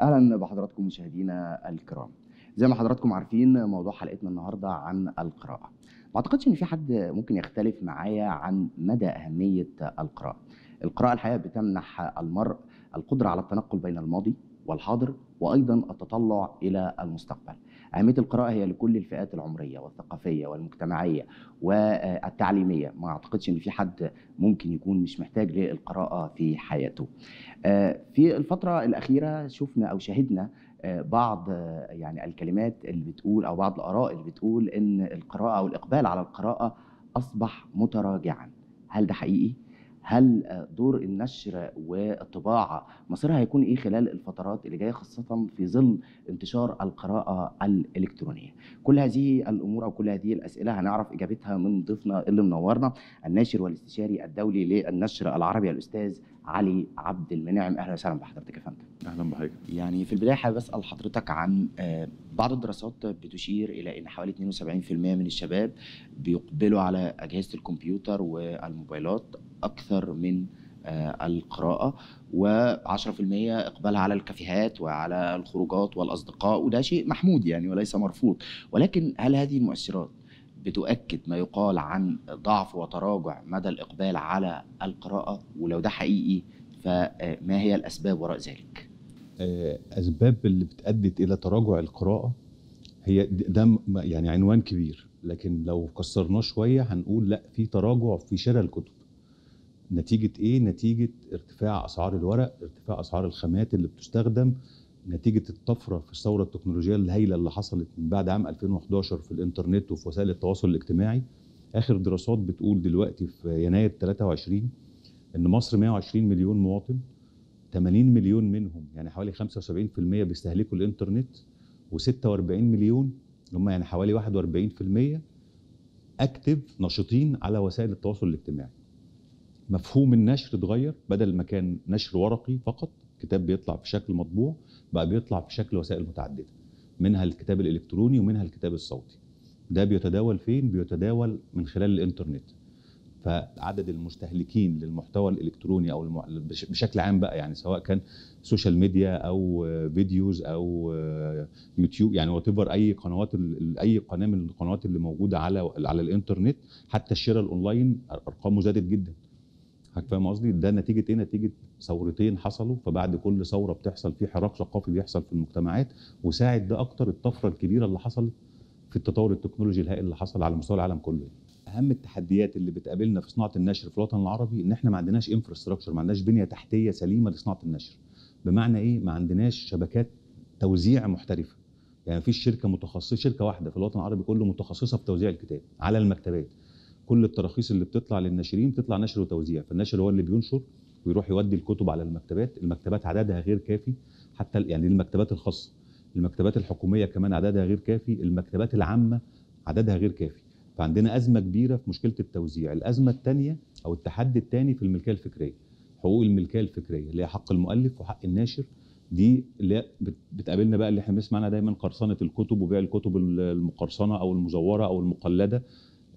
اهلا بحضراتكم مشاهدينا الكرام زي ما حضراتكم عارفين موضوع حلقتنا النهارده عن القراءه ما اعتقدش ان في حد ممكن يختلف معايا عن مدى اهميه القراءه القراءه الحقيقه بتمنح المرء القدره على التنقل بين الماضي والحاضر وايضا التطلع الى المستقبل أهمية القراءة هي لكل الفئات العمرية والثقافية والمجتمعية والتعليمية ما أعتقدش أن في حد ممكن يكون مش محتاج للقراءة في حياته آه، في الفترة الأخيرة شفنا أو شهدنا آه، بعض آه، يعني الكلمات اللي بتقول أو بعض الآراء اللي بتقول أن القراءة أو الإقبال على القراءة أصبح متراجعا هل ده حقيقي؟ هل دور النشر والطباعه مصيرها هيكون ايه خلال الفترات اللي جايه خاصه في ظل انتشار القراءه الالكترونيه كل هذه الامور او كل هذه الاسئله هنعرف اجابتها من ضيفنا اللي منورنا الناشر والاستشاري الدولي للنشر العربي الاستاذ علي عبد المنعم اهلا وسهلا بحضرتك يا فندم اهلا بحضرتك يعني في البدايه حابب اسال حضرتك عن آه، بعض الدراسات بتشير الى ان حوالي 72% من الشباب بيقبلوا على اجهزه الكمبيوتر والموبايلات اكثر من آه، القراءة و10% إقبالها على الكافيهات وعلى الخروجات والأصدقاء وده شيء محمود يعني وليس مرفوض ولكن هل هذه المؤشرات بتؤكد ما يقال عن ضعف وتراجع مدى الإقبال على القراءة ولو ده حقيقي فما هي الأسباب وراء ذلك؟ آه، اسباب اللي بتؤدي الى تراجع القراءه هي ده يعني عنوان كبير لكن لو كسرناه شويه هنقول لا في تراجع في شراء الكتب نتيجه ايه نتيجه ارتفاع اسعار الورق ارتفاع اسعار الخامات اللي بتستخدم نتيجه الطفره في الثوره التكنولوجيه الهائله اللي حصلت من بعد عام 2011 في الانترنت وفي وسائل التواصل الاجتماعي اخر دراسات بتقول دلوقتي في يناير 23 ان مصر 120 مليون مواطن 80 مليون منهم يعني حوالي 75% بيستهلكوا الانترنت و46 مليون اللي هم يعني حوالي 41% اكتف نشطين على وسائل التواصل الاجتماعي مفهوم النشر اتغير بدل ما كان نشر ورقي فقط كتاب بيطلع في شكل مطبوع بقى بيطلع في شكل وسائل متعدده منها الكتاب الالكتروني ومنها الكتاب الصوتي ده بيتداول فين بيتداول من خلال الانترنت فعدد المستهلكين للمحتوى الالكتروني او بشكل عام بقى يعني سواء كان سوشيال ميديا او فيديوز او يوتيوب يعني وات اي قنوات اي قناه من القنوات اللي موجوده على على الانترنت حتى الشراء الاونلاين ارقامه زادت جدا فاهم قصدي ده نتيجه ايه نتيجه ثورتين حصلوا فبعد كل ثوره بتحصل في حراك ثقافي بيحصل في المجتمعات وساعد ده اكتر الطفره الكبيره اللي حصلت في التطور التكنولوجي الهائل اللي حصل على مستوى العالم كله اهم التحديات اللي بتقابلنا في صناعه النشر في الوطن العربي ان احنا ما عندناش انفراستراكشر ما عندناش بنيه تحتيه سليمه لصناعه النشر بمعنى ايه ما عندناش شبكات توزيع محترفه يعني فيش شركه متخصصه شركه واحده في الوطن العربي كله متخصصه في توزيع الكتاب على المكتبات كل التراخيص اللي بتطلع للناشرين بتطلع نشر وتوزيع فالنشر هو اللي بينشر ويروح يودي الكتب على المكتبات المكتبات عددها غير كافي حتى يعني المكتبات الخاصه المكتبات الحكوميه كمان عددها غير كافي المكتبات العامه عددها غير كافي فعندنا ازمه كبيره في مشكله التوزيع الازمه الثانيه او التحدي الثاني في الملكيه الفكريه حقوق الملكيه الفكريه اللي هي حق المؤلف وحق الناشر دي اللي بتقابلنا بقى اللي احنا بنسمع عنها دايما قرصنه الكتب وبيع الكتب المقرصنه او المزوره او المقلده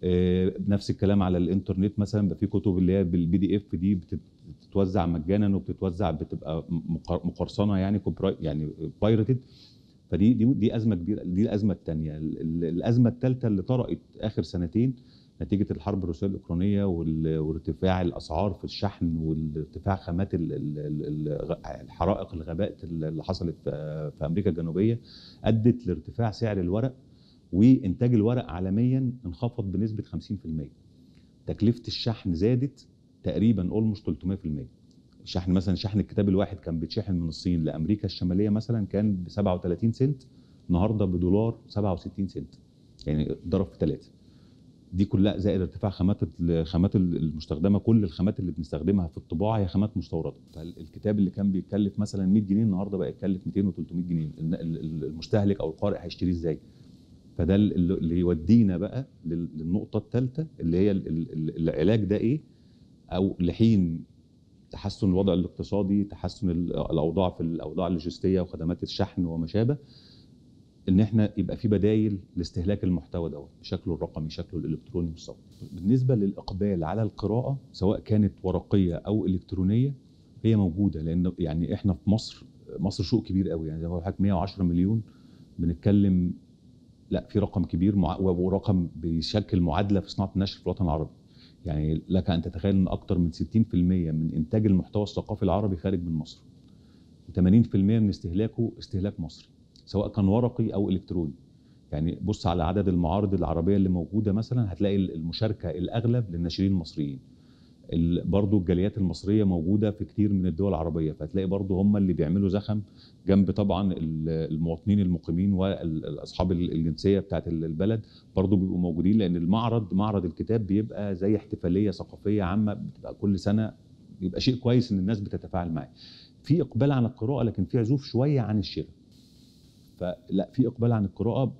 آه، نفس الكلام على الانترنت مثلا بقى في كتب اللي هي بالبي دي اف دي بتتوزع مجانا وبتتوزع بتبقى مقرصنه يعني يعني بايرتد فدي دي دي ازمه كبيره دي الازمه الثانيه الازمه الثالثه اللي طرأت اخر سنتين نتيجه الحرب الروسيه الاوكرانيه وارتفاع الاسعار في الشحن وارتفاع خامات الحرائق الغابات اللي حصلت في امريكا الجنوبيه ادت لارتفاع سعر الورق وانتاج الورق عالميا انخفض بنسبه 50% تكلفه الشحن زادت تقريبا اولموست 300% شحن مثلا شحن الكتاب الواحد كان بيتشحن من الصين لامريكا الشماليه مثلا كان ب 37 سنت النهارده بدولار 67 سنت يعني ضرب في ثلاثه دي كلها زائد ارتفاع خامات الخامات المستخدمه كل الخامات اللي بنستخدمها في الطباعه هي خامات مستورده فالكتاب اللي كان بيتكلف مثلا 100 جنيه النهارده بقى يتكلف 200 و300 جنيه المستهلك او القارئ هيشتريه ازاي فده اللي يودينا بقى للنقطه الثالثه اللي هي العلاج ده ايه او لحين تحسن الوضع الاقتصادي تحسن الاوضاع في الاوضاع اللوجستيه وخدمات الشحن وما شابه ان احنا يبقى في بدايل لاستهلاك المحتوى دوت بشكله الرقمي شكله الالكتروني والصوتي بالنسبه للاقبال على القراءه سواء كانت ورقيه او الكترونيه هي موجوده لان يعني احنا في مصر مصر سوق كبير قوي يعني زي ما حضرتك 110 مليون بنتكلم لا في رقم كبير ورقم بيشكل معادله في صناعه النشر في الوطن العربي يعني لك ان تتخيل ان اكثر من 60% من انتاج المحتوى الثقافي العربي خارج من مصر و80% من استهلاكه استهلاك مصري سواء كان ورقي او الكتروني يعني بص على عدد المعارض العربيه اللي موجوده مثلا هتلاقي المشاركه الاغلب للناشرين المصريين برضو الجاليات المصريه موجوده في كتير من الدول العربيه فتلاقي برضو هم اللي بيعملوا زخم جنب طبعا المواطنين المقيمين واصحاب الجنسيه بتاعت البلد برضو بيبقوا موجودين لان المعرض معرض الكتاب بيبقى زي احتفاليه ثقافيه عامه بتبقى كل سنه بيبقى شيء كويس ان الناس بتتفاعل معاه في اقبال عن القراءه لكن في عزوف شويه عن الشراء فلا في اقبال عن القراءه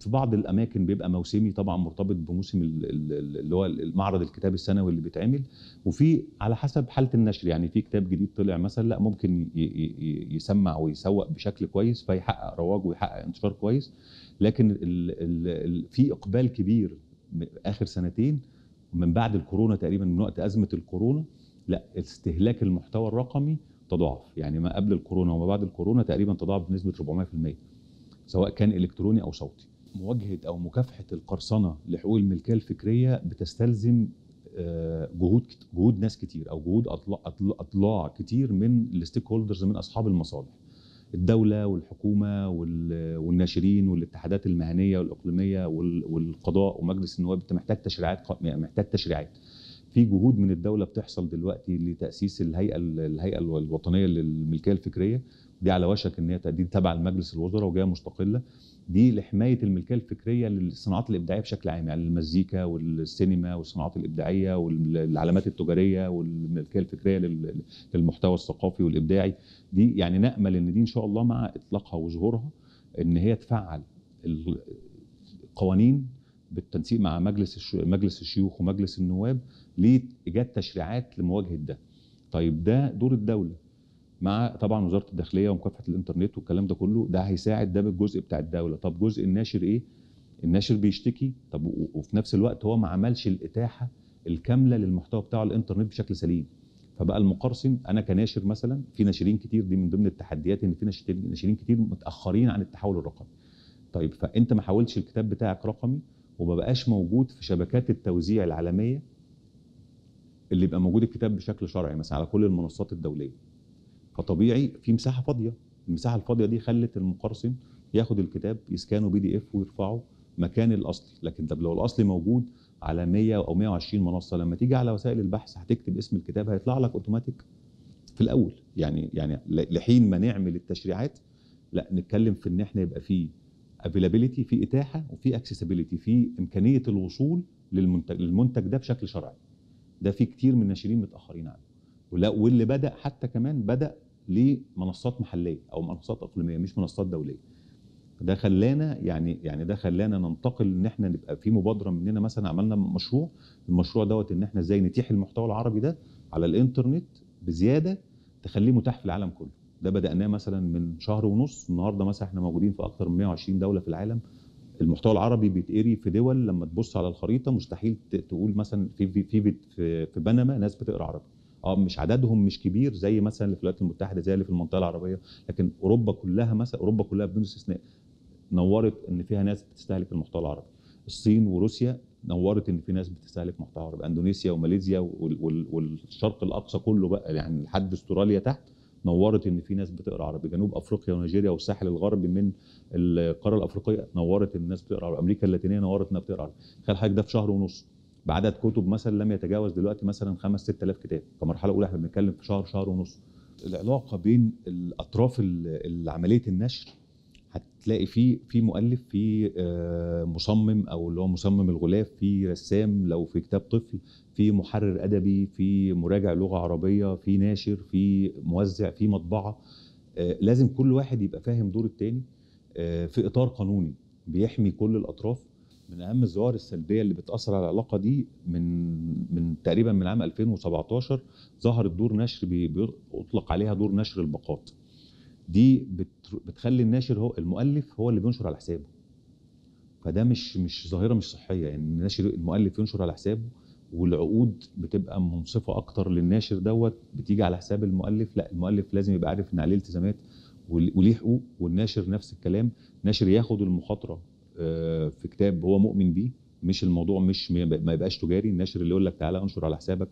في بعض الاماكن بيبقى موسمي طبعا مرتبط بموسم اللي هو المعرض الكتاب السنوي اللي بيتعمل وفي على حسب حاله النشر يعني في كتاب جديد طلع مثلا لا ممكن يسمع ويسوق بشكل كويس فيحقق رواج ويحقق انتشار كويس لكن في اقبال كبير اخر سنتين من بعد الكورونا تقريبا من وقت ازمه الكورونا لا استهلاك المحتوى الرقمي تضاعف يعني ما قبل الكورونا وما بعد الكورونا تقريبا تضاعف بنسبه 400% سواء كان الكتروني او صوتي مواجهه او مكافحه القرصنه لحقوق الملكيه الفكريه بتستلزم آه، جهود جهود ناس كتير او جهود اطلاع, أطلاع كتير من الستيك هولدرز من اصحاب المصالح الدوله والحكومه والناشرين والاتحادات المهنيه والاقليميه والقضاء ومجلس النواب انت محتاج تشريعات يعني محتاج تشريعات في جهود من الدوله بتحصل دلوقتي لتاسيس الهيئه الهيئه الوطنيه للملكيه الفكريه دي على وشك ان هي تقديم تبع لمجلس الوزراء وجايه مستقله دي لحمايه الملكيه الفكريه للصناعات الابداعيه بشكل عام يعني المزيكا والسينما والصناعات الابداعيه والعلامات التجاريه والملكيه الفكريه للمحتوى الثقافي والابداعي دي يعني نامل ان دي ان شاء الله مع اطلاقها وظهورها ان هي تفعل القوانين بالتنسيق مع مجلس مجلس الشيوخ ومجلس النواب لايجاد تشريعات لمواجهه ده طيب ده دور الدوله مع طبعا وزاره الداخليه ومكافحه الانترنت والكلام ده كله ده هيساعد ده بالجزء بتاع الدوله طب جزء الناشر ايه الناشر بيشتكي طب وفي نفس الوقت هو ما عملش الاتاحه الكامله للمحتوى بتاعه الانترنت بشكل سليم فبقى المقرصن انا كناشر مثلا في ناشرين كتير دي من ضمن التحديات ان في ناشرين كتير متاخرين عن التحول الرقمي طيب فانت ما حولتش الكتاب بتاعك رقمي وما بقاش موجود في شبكات التوزيع العالميه اللي يبقى موجود الكتاب بشكل شرعي مثلا على كل المنصات الدوليه فطبيعي في مساحه فاضيه المساحه الفاضيه دي خلت المقرصن ياخد الكتاب يسكانه بي دي اف ويرفعه مكان الاصلي لكن طب لو الاصلي موجود على 100 او 120 منصه لما تيجي على وسائل البحث هتكتب اسم الكتاب هيطلع لك اوتوماتيك في الاول يعني يعني لحين ما نعمل التشريعات لا نتكلم في ان احنا يبقى في افيلابيليتي في اتاحه وفي اكسسبيليتي في امكانيه الوصول للمنتج للمنتج ده بشكل شرعي ده في كتير من الناشرين متاخرين عنه ولا واللي بدا حتى كمان بدا لمنصات محليه او منصات اقليميه مش منصات دوليه ده خلانا يعني يعني ده خلانا ننتقل ان احنا نبقى في مبادره مننا مثلا عملنا مشروع المشروع دوت ان احنا ازاي نتيح المحتوى العربي ده على الانترنت بزياده تخليه متاح في العالم كله ده بدأناه مثلا من شهر ونص النهارده مثلا احنا موجودين في اكثر من 120 دوله في العالم المحتوى العربي بيتقري في دول لما تبص على الخريطه مستحيل تقول مثلا في في في, في بنما ناس بتقرا عربي اه مش عددهم مش كبير زي مثلا اللي في الولايات المتحده زي اللي في المنطقه العربيه لكن اوروبا كلها مثلا اوروبا كلها بدون استثناء نورت ان فيها ناس بتستهلك المحتوى العربي الصين وروسيا نورت ان في ناس بتستهلك محتوى عربي اندونيسيا وماليزيا والشرق الاقصى كله بقى يعني لحد استراليا تحت نورت ان في ناس بتقرا عربي جنوب افريقيا ونيجيريا والساحل الغربي من القاره الافريقيه نورت ان الناس بتقرا عربي امريكا اللاتينيه نورت انها بتقرا عربي تخيل حضرتك ده في شهر ونص بعدد كتب مثلا لم يتجاوز دلوقتي مثلا 5 6000 كتاب كمرحله اولى احنا بنتكلم في شهر شهر ونص العلاقه بين الاطراف عمليه النشر هتلاقي في في مؤلف في آه، مصمم او اللي هو مصمم الغلاف في رسام لو في كتاب طفل في محرر ادبي في مراجع لغه عربيه في ناشر في موزع في مطبعه آه، لازم كل واحد يبقى فاهم دور التاني آه، في اطار قانوني بيحمي كل الاطراف من اهم الظواهر السلبيه اللي بتاثر على العلاقه دي من من تقريبا من عام 2017 ظهرت دور نشر بيطلق عليها دور نشر الباقات دي بتخلي الناشر هو المؤلف هو اللي بينشر على حسابه فده مش مش ظاهره مش صحيه يعني الناشر المؤلف ينشر على حسابه والعقود بتبقى منصفه اكتر للناشر دوت بتيجي على حساب المؤلف لا المؤلف لازم يبقى عارف ان عليه التزامات وليه حقوق والناشر نفس الكلام ناشر ياخد المخاطره آه، في كتاب هو مؤمن بيه مش الموضوع مش ما يبقاش تجاري الناشر اللي يقول لك تعالى انشر على حسابك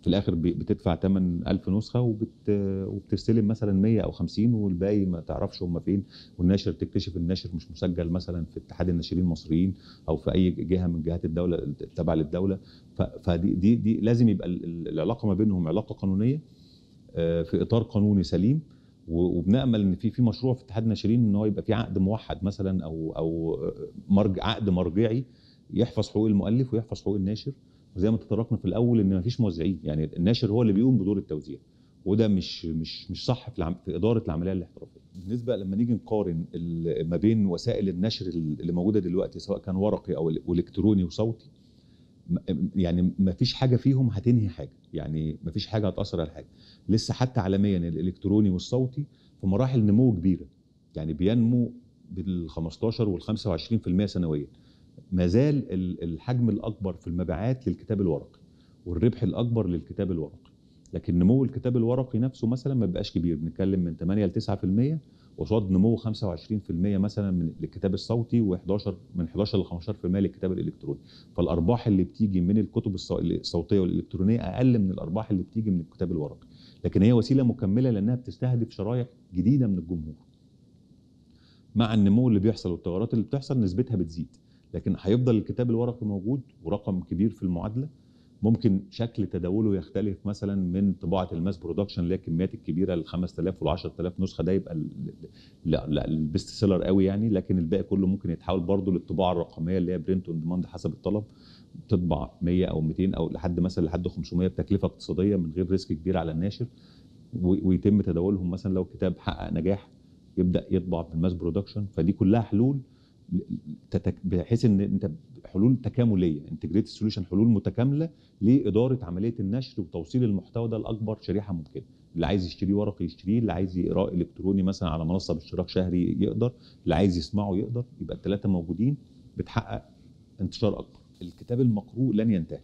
في الاخر بتدفع ثمن 1000 نسخه وبت... وبتستلم مثلا 100 او 50 والباقي ما تعرفش هم فين والناشر تكتشف الناشر مش مسجل مثلا في اتحاد الناشرين المصريين او في اي جهه من جهات الدوله التابعه للدوله ف... فدي دي... دي لازم يبقى العلاقه ما بينهم علاقه قانونيه آه، في اطار قانوني سليم وبنامل ان في في مشروع في اتحاد الناشرين ان هو يبقى في عقد موحد مثلا او او مرج عقد مرجعي يحفظ حقوق المؤلف ويحفظ حقوق الناشر وزي ما تطرقنا في الاول ان ما فيش موزعين يعني الناشر هو اللي بيقوم بدور التوزيع وده مش مش مش صح في, العم... في اداره العمليه الاحترافيه بالنسبه لما نيجي نقارن ما بين وسائل النشر اللي موجوده دلوقتي سواء كان ورقي او الكتروني وصوتي يعني ما فيش حاجه فيهم هتنهي حاجه يعني ما فيش حاجه هتاثر على حاجه لسه حتى عالميا الالكتروني والصوتي في مراحل نمو كبيره يعني بينمو بال 15 وال 25% سنويا ما زال الحجم الاكبر في المبيعات للكتاب الورقي والربح الاكبر للكتاب الورقي لكن نمو الكتاب الورقي نفسه مثلا ما بيبقاش كبير بنتكلم من 8 ل 9% قصاد نمو 25% مثلا من الكتاب الصوتي و11 من 11 ل 15% للكتاب الالكتروني فالارباح اللي بتيجي من الكتب الصوتيه والالكترونيه اقل من الارباح اللي بتيجي من الكتاب الورقي لكن هي وسيله مكمله لانها بتستهدف شرايح جديده من الجمهور مع النمو اللي بيحصل والتغيرات اللي بتحصل نسبتها بتزيد لكن هيفضل الكتاب الورقي موجود ورقم كبير في المعادله ممكن شكل تداوله يختلف مثلا من طباعه الماس برودكشن اللي هي الكميات الكبيره ال 5000 وال 10000 نسخه ده يبقى البيست سيلر قوي يعني لكن الباقي كله ممكن يتحول برضه للطباعه الرقميه اللي هي برنت اون ديماند حسب الطلب تطبع 100 او 200 او لحد مثلا لحد 500 بتكلفه اقتصاديه من غير ريسك كبير على الناشر ويتم تداولهم مثلا لو كتاب حقق نجاح يبدا يطبع بالماس برودكشن فدي كلها حلول بحيث ان انت حلول تكامليه انتجريتد سوليوشن حلول متكامله لاداره عمليه النشر وتوصيل المحتوى ده لاكبر شريحه ممكنه اللي عايز يشتريه ورقي يشتريه اللي عايز يقراه الكتروني مثلا على منصه باشتراك شهري يقدر اللي عايز يسمعه يقدر يبقى الثلاثه موجودين بتحقق انتشار اكبر الكتاب المقروء لن ينتهي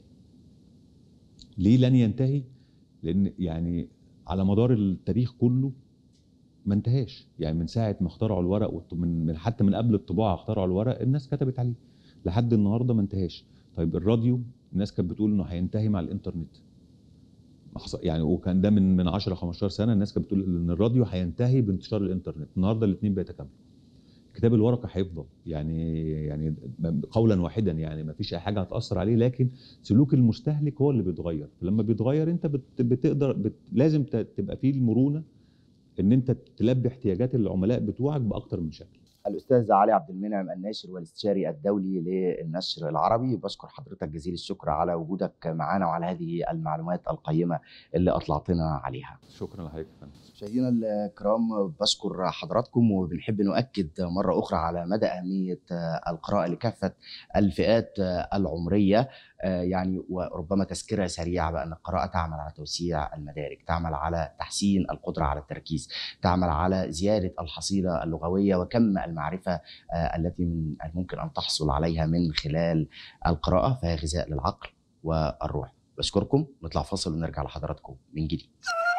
ليه لن ينتهي لان يعني على مدار التاريخ كله ما انتهاش يعني من ساعه ما اخترعوا الورق ومن حتى من قبل الطباعه اخترعوا الورق الناس كتبت عليه لحد النهارده ما انتهاش طيب الراديو الناس كانت بتقول انه هينتهي مع الانترنت يعني وكان ده من من 10 15 سنه الناس كانت بتقول ان الراديو هينتهي بانتشار الانترنت النهارده الاثنين بيتكاملوا الكتاب الورقي هيفضل يعني يعني قولا واحدا يعني ما فيش اي حاجه هتاثر عليه لكن سلوك المستهلك هو اللي بيتغير فلما بيتغير انت بتقدر بت لازم تبقى فيه المرونه ان انت تلبي احتياجات العملاء بتوعك باكتر من شكل الاستاذ علي عبد المنعم الناشر والاستشاري الدولي للنشر العربي بشكر حضرتك جزيل الشكر على وجودك معنا وعلى هذه المعلومات القيمه اللي اطلعتنا عليها شكرا لحضرتك مشاهدينا الكرام بشكر حضراتكم وبنحب نؤكد مره اخرى على مدى اهميه القراءه لكافه الفئات العمريه آه، يعني وربما تذكرة سريعة بأن القراءة تعمل على توسيع المدارك تعمل على تحسين القدرة على التركيز تعمل على زيادة الحصيلة اللغوية وكم المعرفة آه، التي من الممكن أن تحصل عليها من خلال القراءة فهي غذاء للعقل والروح بشكركم نطلع فاصل ونرجع لحضراتكم من جديد